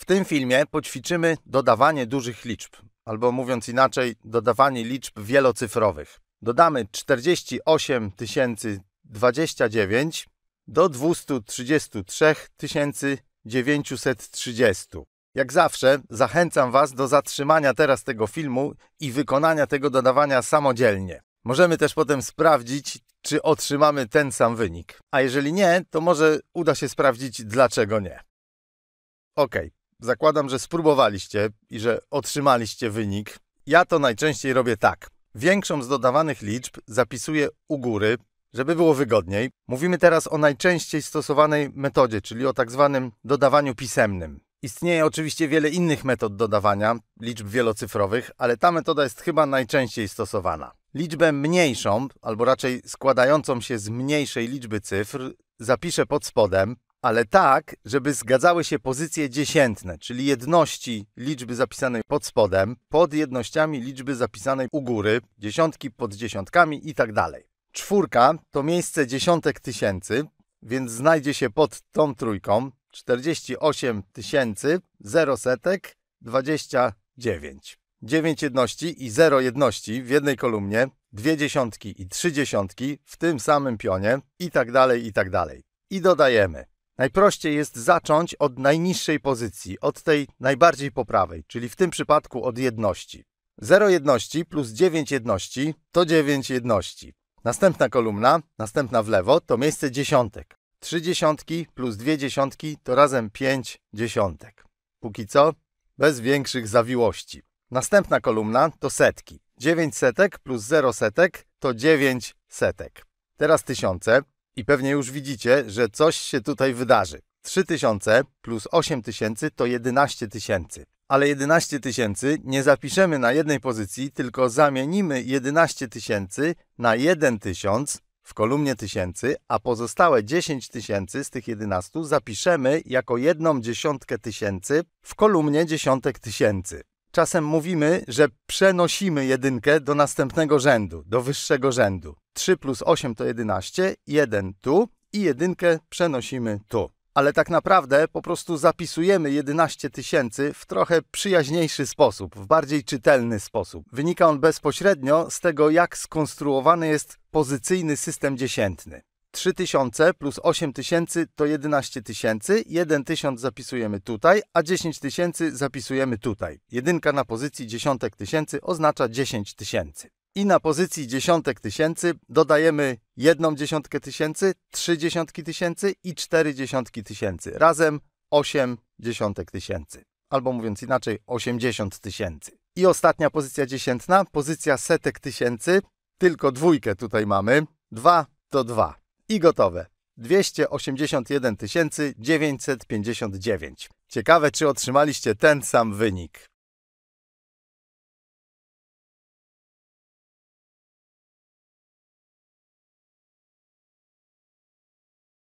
W tym filmie poćwiczymy dodawanie dużych liczb, albo mówiąc inaczej, dodawanie liczb wielocyfrowych. Dodamy 48 029 do 233 930. Jak zawsze zachęcam Was do zatrzymania teraz tego filmu i wykonania tego dodawania samodzielnie. Możemy też potem sprawdzić, czy otrzymamy ten sam wynik. A jeżeli nie, to może uda się sprawdzić, dlaczego nie. Ok, zakładam, że spróbowaliście i że otrzymaliście wynik. Ja to najczęściej robię tak. Większą z dodawanych liczb zapisuję u góry, żeby było wygodniej. Mówimy teraz o najczęściej stosowanej metodzie, czyli o tak zwanym dodawaniu pisemnym. Istnieje oczywiście wiele innych metod dodawania liczb wielocyfrowych, ale ta metoda jest chyba najczęściej stosowana. Liczbę mniejszą, albo raczej składającą się z mniejszej liczby cyfr, zapiszę pod spodem, ale tak, żeby zgadzały się pozycje dziesiętne, czyli jedności liczby zapisanej pod spodem, pod jednościami liczby zapisanej u góry, dziesiątki pod dziesiątkami i tak dalej. Czwórka to miejsce dziesiątek tysięcy, więc znajdzie się pod tą trójką 48 tysięcy, 0 setek, 29. 9 jedności i 0 jedności w jednej kolumnie, dwie dziesiątki i trzy dziesiątki w tym samym pionie i tak dalej, i tak dalej. I dodajemy Najprościej jest zacząć od najniższej pozycji, od tej najbardziej poprawej, czyli w tym przypadku od jedności. 0 jedności plus 9 jedności to 9 jedności. Następna kolumna, następna w lewo, to miejsce dziesiątek. 3 dziesiątki plus 2 dziesiątki to razem 5 dziesiątek. Póki co bez większych zawiłości. Następna kolumna to setki. 9 setek plus 0 setek to 9 setek. Teraz tysiące. I pewnie już widzicie, że coś się tutaj wydarzy. 3000 plus 8000 to 11000. tysięcy. Ale 11000 tysięcy nie zapiszemy na jednej pozycji, tylko zamienimy 11000 tysięcy na 1000 tysiąc w kolumnie tysięcy, a pozostałe 10 tysięcy z tych 11 zapiszemy jako jedną dziesiątkę tysięcy w kolumnie dziesiątek tysięcy. Czasem mówimy, że przenosimy jedynkę do następnego rzędu, do wyższego rzędu. 3 plus 8 to 11, 1 tu i jedynkę przenosimy tu. Ale tak naprawdę po prostu zapisujemy 11 tysięcy w trochę przyjaźniejszy sposób, w bardziej czytelny sposób. Wynika on bezpośrednio z tego, jak skonstruowany jest pozycyjny system dziesiętny. 3000 plus 8000 to 11 tysięcy, 1 tysiąc zapisujemy tutaj, a 10 tysięcy zapisujemy tutaj. Jedynka na pozycji dziesiątek tysięcy oznacza 10 tysięcy i na pozycji dziesiątek tysięcy dodajemy jedną dziesiątkę tysięcy, trzy dziesiątki tysięcy i cztery dziesiątki tysięcy. Razem osiem dziesiątek tysięcy. Albo mówiąc inaczej, osiemdziesiąt tysięcy. I ostatnia pozycja dziesiętna, pozycja setek tysięcy. Tylko dwójkę tutaj mamy. Dwa to dwa. I gotowe. 281 959. Ciekawe, czy otrzymaliście ten sam wynik.